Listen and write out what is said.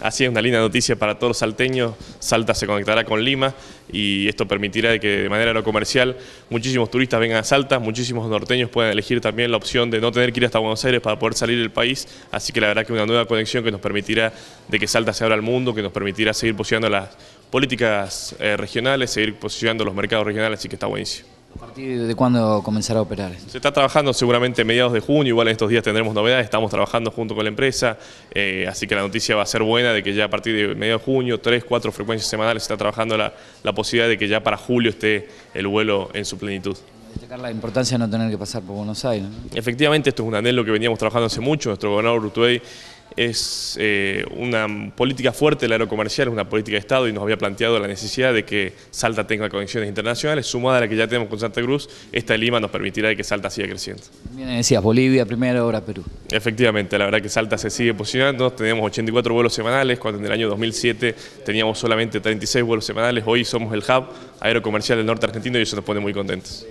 Así es, una linda noticia para todos los salteños. Salta se conectará con Lima y esto permitirá que de manera no comercial muchísimos turistas vengan a Salta, muchísimos norteños puedan elegir también la opción de no tener que ir hasta Buenos Aires para poder salir del país. Así que la verdad que una nueva conexión que nos permitirá de que Salta se abra al mundo, que nos permitirá seguir posicionando las políticas eh, regionales, seguir posicionando los mercados regionales, así que está buenísimo. ¿A partir de cuándo comenzará a operar? Se está trabajando seguramente mediados de junio, igual en estos días tendremos novedades, estamos trabajando junto con la empresa, eh, así que la noticia va a ser buena de que ya a partir de mediados de junio, tres, cuatro frecuencias semanales, se está trabajando la, posibilidad de que ya para julio esté el vuelo en su plenitud. Destacar la importancia de no tener que pasar por Buenos Aires. Efectivamente, esto es un anhelo que veníamos trabajando hace mucho, nuestro gobernador Rutuey es eh, una política fuerte del aerocomercial, es una política de Estado y nos había planteado la necesidad de que Salta tenga conexiones internacionales, sumada a la que ya tenemos con Santa Cruz, esta Lima nos permitirá que Salta siga creciendo. Bien, decías Bolivia primero, ahora Perú. Efectivamente, la verdad que Salta se sigue posicionando, teníamos 84 vuelos semanales, cuando en el año 2007 teníamos solamente 36 vuelos semanales, hoy somos el hub aerocomercial del norte argentino y eso nos pone muy contentos.